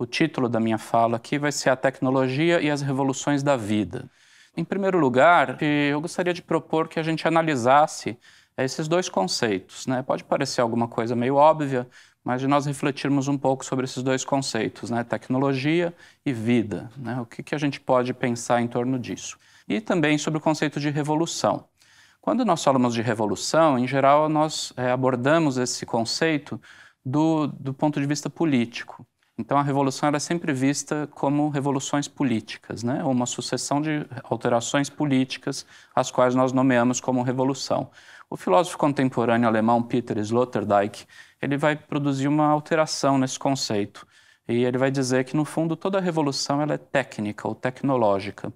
O título da minha fala aqui vai ser A Tecnologia e as Revoluções da Vida. Em primeiro lugar, eu gostaria de propor que a gente analisasse eh, esses dois conceitos. Né? Pode parecer alguma coisa meio óbvia, mas de nós refletirmos um pouco sobre esses dois conceitos, né? tecnologia e vida. Né? O que, que a gente pode pensar em torno disso? E também sobre o conceito de revolução. Quando nós falamos de revolução, em geral, nós é, abordamos esse conceito do, do ponto de vista político. Então, a revolução era sempre vista como revoluções políticas, né? uma sucessão de alterações políticas, as quais nós nomeamos como revolução. O filósofo contemporâneo alemão Peter Sloterdijk ele vai produzir uma alteração nesse conceito. E ele vai dizer que, no fundo, toda revolução ela é técnica ou tecnológica.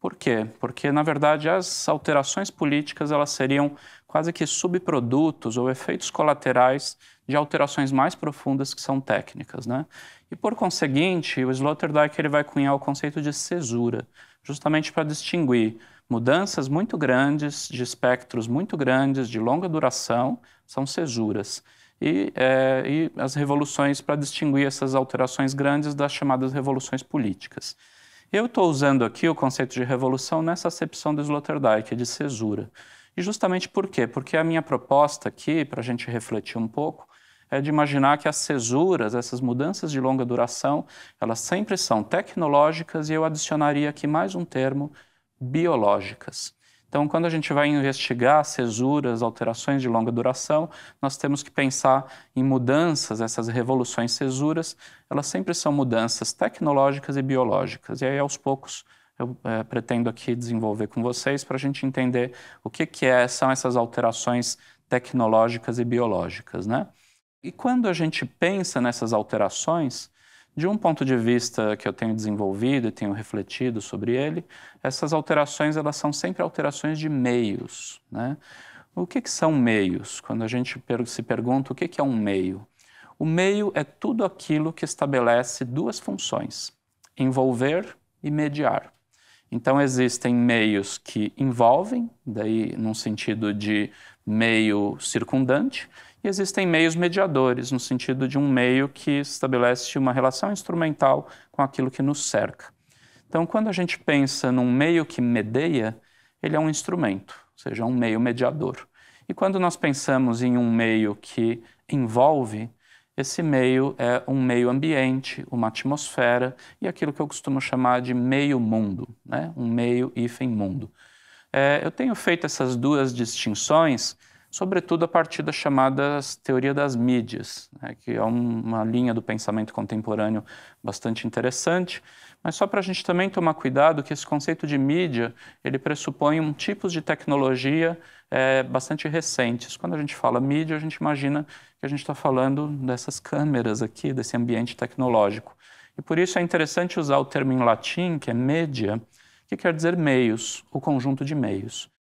Por quê? Porque, na verdade, as alterações políticas elas seriam quase que subprodutos ou efeitos colaterais de alterações mais profundas que são técnicas, né? E por conseguinte, o Sloterdijk ele vai cunhar o conceito de cesura, justamente para distinguir mudanças muito grandes, de espectros muito grandes, de longa duração, são cesuras. E, é, e as revoluções, para distinguir essas alterações grandes das chamadas revoluções políticas. Eu estou usando aqui o conceito de revolução nessa acepção do Sloterdijk, de cesura. E justamente por quê? Porque a minha proposta aqui, para a gente refletir um pouco, é de imaginar que as cesuras, essas mudanças de longa duração, elas sempre são tecnológicas e eu adicionaria aqui mais um termo, biológicas. Então, quando a gente vai investigar cesuras, alterações de longa duração, nós temos que pensar em mudanças, essas revoluções cesuras, elas sempre são mudanças tecnológicas e biológicas. E aí, aos poucos, eu é, pretendo aqui desenvolver com vocês para a gente entender o que, que é, são essas alterações tecnológicas e biológicas. Né? E quando a gente pensa nessas alterações, de um ponto de vista que eu tenho desenvolvido e tenho refletido sobre ele, essas alterações elas são sempre alterações de meios. Né? O que, que são meios? Quando a gente se pergunta o que, que é um meio, o meio é tudo aquilo que estabelece duas funções: envolver e mediar. Então, existem meios que envolvem, daí num sentido de meio circundante, e existem meios mediadores, no sentido de um meio que estabelece uma relação instrumental com aquilo que nos cerca. Então, quando a gente pensa num meio que medeia, ele é um instrumento, ou seja, um meio mediador. E quando nós pensamos em um meio que envolve, esse meio é um meio ambiente, uma atmosfera e aquilo que eu costumo chamar de meio mundo, né? um meio hífen mundo. É, eu tenho feito essas duas distinções, sobretudo a partir da chamada teoria das mídias, né? que é uma linha do pensamento contemporâneo bastante interessante mas só para a gente também tomar cuidado que esse conceito de mídia, ele pressupõe um tipo de tecnologia é, bastante recentes. Quando a gente fala mídia, a gente imagina que a gente está falando dessas câmeras aqui, desse ambiente tecnológico. E por isso é interessante usar o termo em latim, que é média, que quer dizer meios, o conjunto de meios.